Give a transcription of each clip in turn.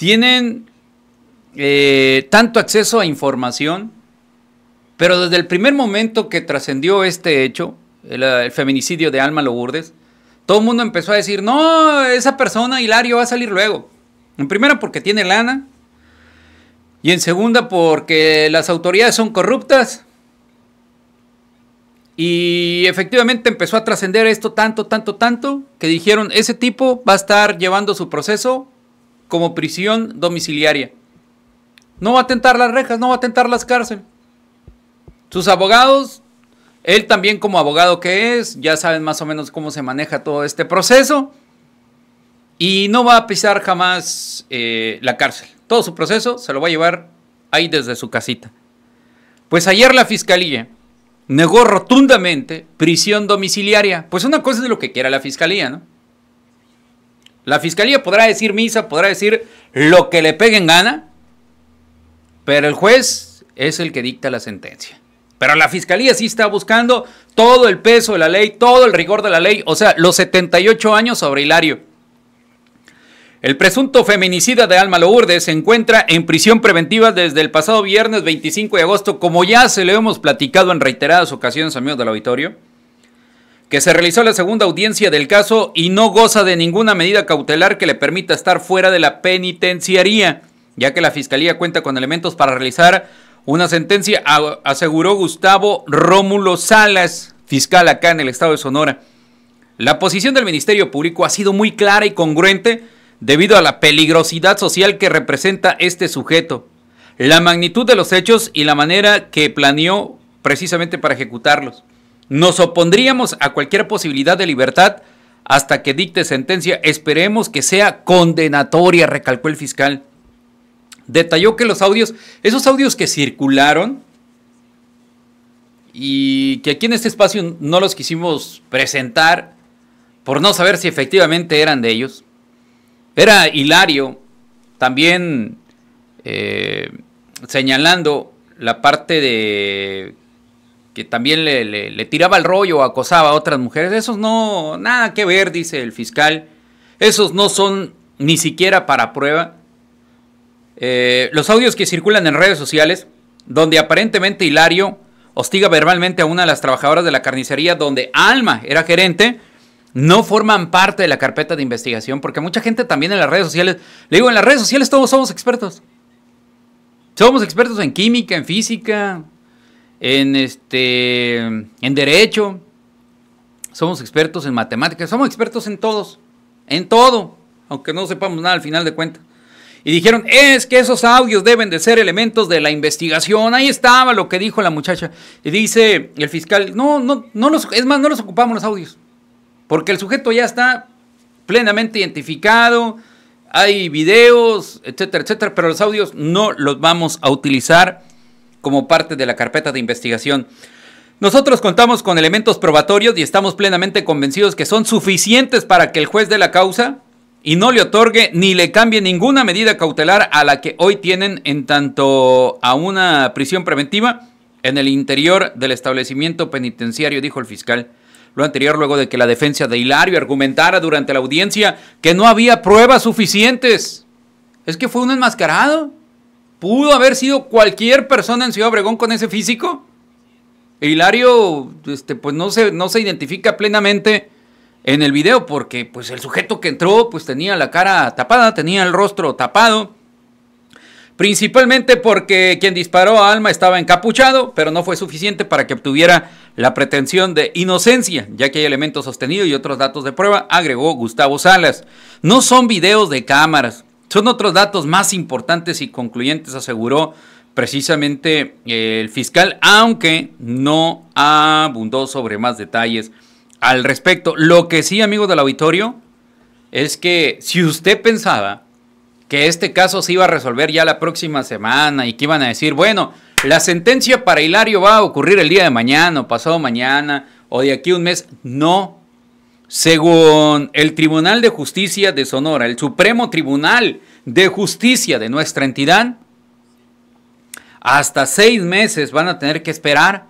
tienen eh, tanto acceso a información, pero desde el primer momento que trascendió este hecho, el, feminicidio de Alma Lourdes, todo el mundo empezó a decir, no, esa persona, Hilario, va a salir luego. En primera porque tiene lana, y en segunda porque las autoridades son corruptas. Y efectivamente empezó a trascender esto tanto, tanto, tanto, que dijeron, ese tipo va a estar llevando su proceso como prisión domiciliaria. No va a tentar las rejas, no va a tentar las cárceles. Sus abogados, él también como abogado que es, ya saben más o menos cómo se maneja todo este proceso. Y no va a pisar jamás eh, la cárcel. Todo su proceso se lo va a llevar ahí desde su casita. Pues ayer la fiscalía negó rotundamente prisión domiciliaria. Pues una cosa es lo que quiera la fiscalía, ¿no? La fiscalía podrá decir misa, podrá decir lo que le peguen gana, pero el juez es el que dicta la sentencia. Pero la fiscalía sí está buscando todo el peso de la ley, todo el rigor de la ley, o sea, los 78 años sobre Hilario. El presunto feminicida de Alma Lourdes se encuentra en prisión preventiva desde el pasado viernes 25 de agosto, como ya se lo hemos platicado en reiteradas ocasiones, amigos del auditorio que se realizó la segunda audiencia del caso y no goza de ninguna medida cautelar que le permita estar fuera de la penitenciaría, ya que la Fiscalía cuenta con elementos para realizar una sentencia, aseguró Gustavo Rómulo Salas, fiscal acá en el estado de Sonora. La posición del Ministerio Público ha sido muy clara y congruente debido a la peligrosidad social que representa este sujeto, la magnitud de los hechos y la manera que planeó precisamente para ejecutarlos. Nos opondríamos a cualquier posibilidad de libertad hasta que dicte sentencia. Esperemos que sea condenatoria, recalcó el fiscal. Detalló que los audios, esos audios que circularon y que aquí en este espacio no los quisimos presentar por no saber si efectivamente eran de ellos. Era Hilario también eh, señalando la parte de también le, tiraba el rollo o acosaba a otras mujeres. Esos no, nada que ver, dice el fiscal. Esos no son ni siquiera para prueba. Eh, los audios que circulan en redes sociales, donde aparentemente Hilario hostiga verbalmente a una de las trabajadoras de la carnicería donde Alma era gerente, no forman parte de la carpeta de investigación, porque mucha gente también en las redes sociales, le digo, en las redes sociales todos somos expertos. Somos expertos en química, en física, en, este, en derecho, somos expertos en matemáticas, somos expertos en todos, en todo, aunque no sepamos nada al final de cuentas. Y dijeron, es que esos audios deben de ser elementos de la investigación. Ahí estaba lo que dijo la muchacha. Y dice el fiscal, no, no, no los, es más, no nos ocupamos los audios. Porque el sujeto ya está plenamente identificado, hay videos, etcétera, etcétera, pero los audios no los vamos a utilizar como parte de la carpeta de investigación. Nosotros contamos con elementos probatorios y estamos plenamente convencidos que son suficientes para que el juez de la causa y no le otorgue ni le cambie ninguna medida cautelar a la que hoy tienen en tanto a una prisión preventiva en el interior del establecimiento penitenciario, dijo el fiscal. Lo anterior luego de que la defensa de Hilario argumentara durante la audiencia que no había pruebas suficientes. Es que fue un enmascarado. ¿Pudo haber sido cualquier persona en Ciudad Obregón con ese físico? Hilario, este, pues no se, no se identifica plenamente en el video porque pues el sujeto que entró pues tenía la cara tapada, tenía el rostro tapado. Principalmente porque quien disparó a Alma estaba encapuchado, pero no fue suficiente para que obtuviera la pretensión de inocencia, ya que hay elementos sostenidos y otros datos de prueba, agregó Gustavo Salas. No son videos de cámaras, son otros datos más importantes y concluyentes, aseguró precisamente eh, el fiscal, aunque no abundó sobre más detalles al respecto. Lo que sí, amigos del auditorio, es que si usted pensaba que este caso se iba a resolver ya la próxima semana y que iban a decir, bueno, la sentencia para Hilario va a ocurrir el día de mañana o pasado mañana o de aquí a un mes, no según el Tribunal de Justicia de Sonora, el Supremo Tribunal de Justicia de nuestra entidad, hasta seis meses van a tener que esperar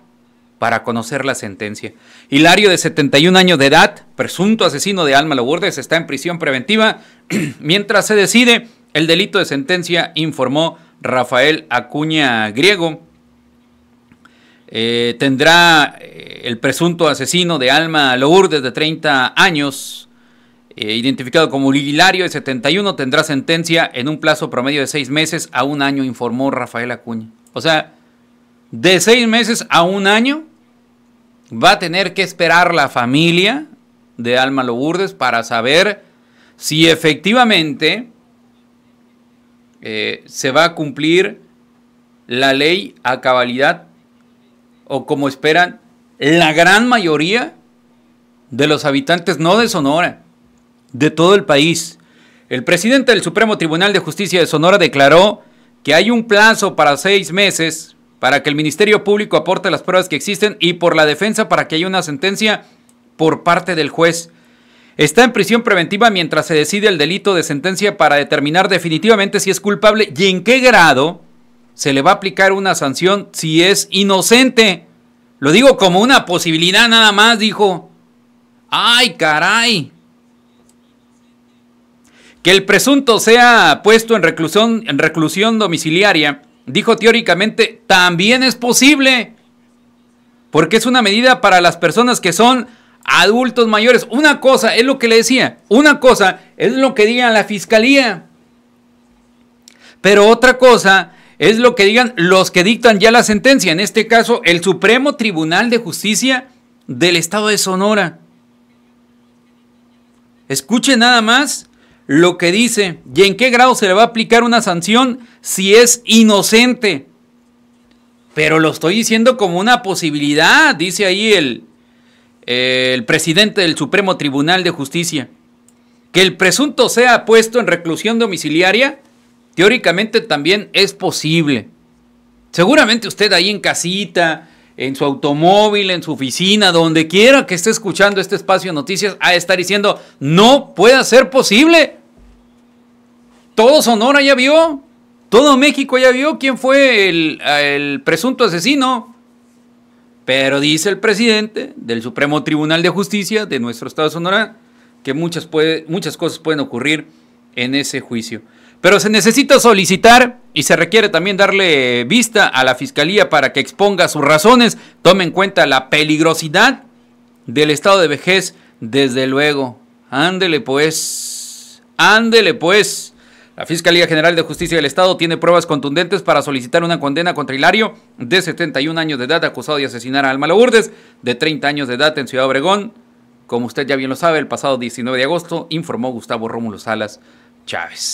para conocer la sentencia. Hilario, de 71 años de edad, presunto asesino de Alma Lourdes, está en prisión preventiva mientras se decide el delito de sentencia, informó Rafael Acuña Griego, eh, tendrá eh, el presunto asesino de Alma Lourdes de 30 años, eh, identificado como Ligilario de 71, tendrá sentencia en un plazo promedio de seis meses a un año, informó Rafael Acuña. O sea, de seis meses a un año va a tener que esperar la familia de Alma Lourdes para saber si efectivamente se va a cumplir la ley a cabalidad o como esperan la gran mayoría de los habitantes, no de Sonora, de todo el país. El presidente del Supremo Tribunal de Justicia de Sonora declaró que hay un plazo para seis meses para que el Ministerio Público aporte las pruebas que existen y por la defensa para que haya una sentencia por parte del juez. Está en prisión preventiva mientras se decide el delito de sentencia para determinar definitivamente si es culpable y en qué grado se le va a aplicar una sanción si es inocente. Lo digo como una posibilidad nada más, dijo. Ay, caray. Que el presunto sea puesto en reclusión, en reclusión domiciliaria, dijo teóricamente, también es posible. Porque es una medida para las personas que son adultos mayores. Una cosa es lo que le decía, una cosa es lo que diga la fiscalía. Pero otra cosa es lo que digan los que dictan ya la sentencia, en este caso el Supremo Tribunal de Justicia del Estado de Sonora. Escuche nada más lo que dice y en qué grado se le va a aplicar una sanción si es inocente. Pero lo estoy diciendo como una posibilidad, dice ahí el, eh, el presidente del Supremo Tribunal de Justicia. Que el presunto sea puesto en reclusión domiciliaria teóricamente también es posible. Seguramente usted ahí en casita, en su automóvil, en su oficina, donde quiera que esté escuchando este espacio de noticias, a estar diciendo, no puede ser posible. Todo Sonora ya vio, todo México ya vio quién fue el, presunto asesino. Pero dice el presidente del Supremo Tribunal de Justicia de nuestro Estado de Sonora que muchas, puede, muchas cosas pueden ocurrir en ese juicio. Pero se necesita solicitar y se requiere también darle vista a la Fiscalía para que exponga sus razones, tome en cuenta la peligrosidad del estado de vejez, desde luego. Ándele pues, ándele pues. La Fiscalía General de Justicia del Estado tiene pruebas contundentes para solicitar una condena contra Hilario de 71 años de edad acusado de asesinar a Alma Lourdes de 30 años de edad en Ciudad Obregón. Como usted ya bien lo sabe, el pasado 19 de agosto informó Gustavo Rómulo Salas Chávez.